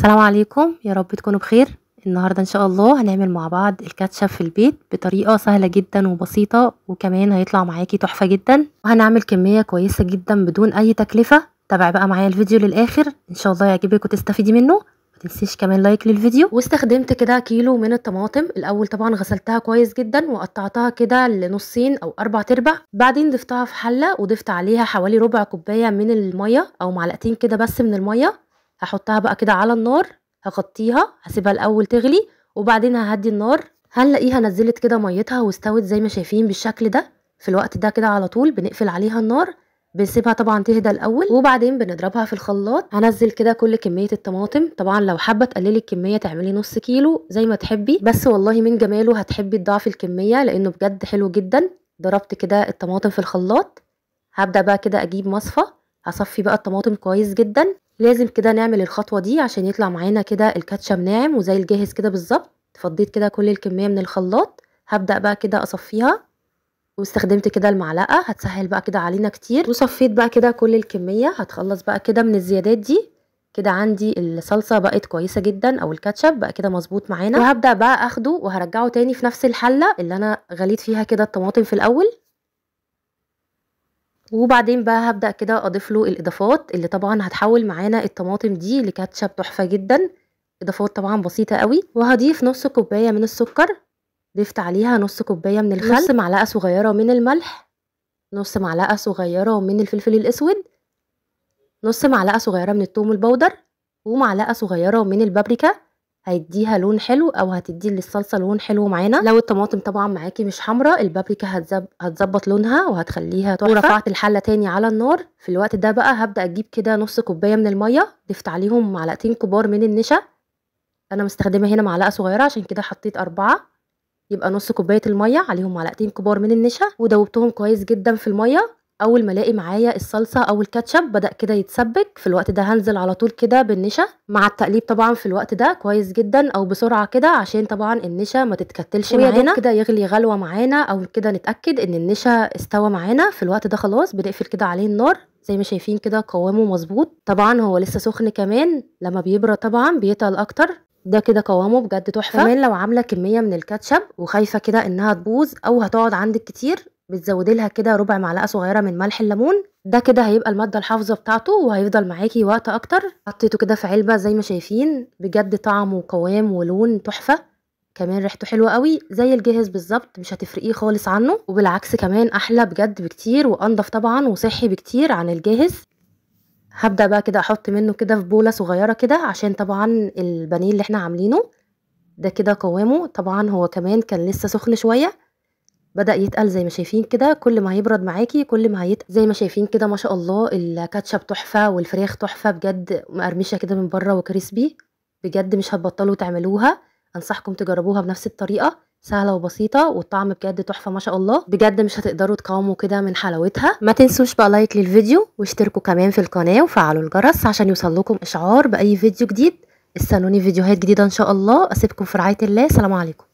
السلام عليكم يا رب تكونوا بخير النهاردة ان شاء الله هنعمل مع بعض الكاتشب في البيت بطريقة سهلة جدا وبسيطة وكمان هيطلع معاكي تحفة جدا وهنعمل كمية كويسة جدا بدون اي تكلفة تابع بقى معايا الفيديو للاخر ان شاء الله يعجبك وتستفيدي منه تنسيش كمان لايك للفيديو واستخدمت كده كيلو من الطماطم الاول طبعا غسلتها كويس جدا وقطعتها كده لنصين او اربع تربع بعدين ضفتها في حله وضفت عليها حوالي ربع كوبايه من الميه او معلقتين كده بس من الميه هحطها بقى كده على النار هغطيها هسيبها الاول تغلي وبعدين ههدي النار هنلاقيها نزلت كده ميتها واستوت زي ما شايفين بالشكل ده في الوقت ده كده على طول بنقفل عليها النار بنسيبها طبعا تهدى الاول وبعدين بنضربها في الخلاط هنزل كده كل كميه الطماطم طبعا لو حابه تقللي الكميه تعملي نص كيلو زي ما تحبي بس والله من جماله هتحبي تضاعفي الكميه لانه بجد حلو جدا ضربت كده الطماطم في الخلاط هبدا بقى كده اجيب مصفى هصفي بقى الطماطم كويس جدا لازم كده نعمل الخطوه دي عشان يطلع معانا كده الكاتشب ناعم وزي الجاهز كده بالظبط فضيت كده كل الكميه من الخلاط هبدا بقى كده اصفيها واستخدمت كده المعلقه هتسهل بقى كده علينا كتير وصفيت بقى كده كل الكميه هتخلص بقى كده من الزيادات دي كده عندي الصلصه بقت كويسه جدا او الكاتشب بقى كده مظبوط معانا وهبدا بقى اخده وهرجعه تاني في نفس الحله اللي انا غليت فيها كده الطماطم في الاول وبعدين بقى هبدأ كده أضيف له الإضافات اللي طبعا هتحول معانا الطماطم دي لكاتشب تحفة جدا إضافات طبعا بسيطة قوي وهضيف نص كوباية من السكر ضفت عليها نص كوباية من الخل نص معلقة صغيرة من الملح نص معلقة صغيرة من الفلفل الأسود نص معلقة صغيرة من التوم البودر ومعلقة صغيرة من البابريكا هيديها لون حلو او هتدي للصلصه لون حلو معانا لو الطماطم طبعا معاكي مش حمراء البابريكا هتظبط لونها وهتخليها تحفه ورفعت الحله تاني على النار في الوقت ده بقى هبدا اجيب كده نص كوبايه من الميه ضفت عليهم معلقتين كبار من النشا انا مستخدمه هنا معلقه صغيره عشان كده حطيت اربعه يبقى نص كوبايه الميه عليهم معلقتين كبار من النشا ودوبتهم كويس جدا في الميه اول ما الاقي معايا الصلصه او الكاتشب بدا كده يتسبك في الوقت ده هنزل على طول كده بالنشا مع التقليب طبعا في الوقت ده كويس جدا او بسرعه كده عشان طبعا النشا ما تتكتلش معانا كده يغلي غلوه معانا او كده نتاكد ان النشا استوى معانا في الوقت ده خلاص بنقفل كده عليه النار زي ما شايفين كده قوامه مظبوط طبعا هو لسه سخن كمان لما بيبرى طبعا بيتقل اكتر ده كده قوامه بجد تحفه كمان لو عامله كميه من الكاتشب وخايفه كده انها تبوظ او هتقعد عندك كتير بتزودي لها كده ربع معلقه صغيره من ملح الليمون ده كده هيبقى الماده الحافظه بتاعته وهيفضل معاكي وقت اكتر حطيته كده في علبه زي ما شايفين بجد طعم وقوام ولون تحفه كمان ريحته حلوه قوي زي الجاهز بالظبط مش هتفرقيه خالص عنه وبالعكس كمان احلى بجد بكتير وانضف طبعا وصحي بكتير عن الجاهز هبدا بقى كده احط منه كده في بوله صغيره كده عشان طبعا البانيه اللي احنا عاملينه ده كده قوامه طبعا هو كمان كان لسه سخن شويه بدأ يتقل زي ما شايفين كده كل ما هيبرد معاكي كل ما هيتقل زي ما شايفين كده ما شاء الله الكاتشب تحفة والفراخ تحفة بجد مقرمشة كده من بره وكريسبي بجد مش هتبطلوا تعملوها أنصحكم تجربوها بنفس الطريقة سهلة وبسيطة والطعم بجد تحفة ما شاء الله بجد مش هتقدروا تقاوموا كده من حلاوتها ما تنسوش بقى لايك للفيديو واشتركوا كمان في القناة وفعلوا الجرس عشان يوصلكم إشعار بأي فيديو جديد استنوني فيديوهات جديدة إن شاء الله أسيبكم في رعاية الله سلام عليكم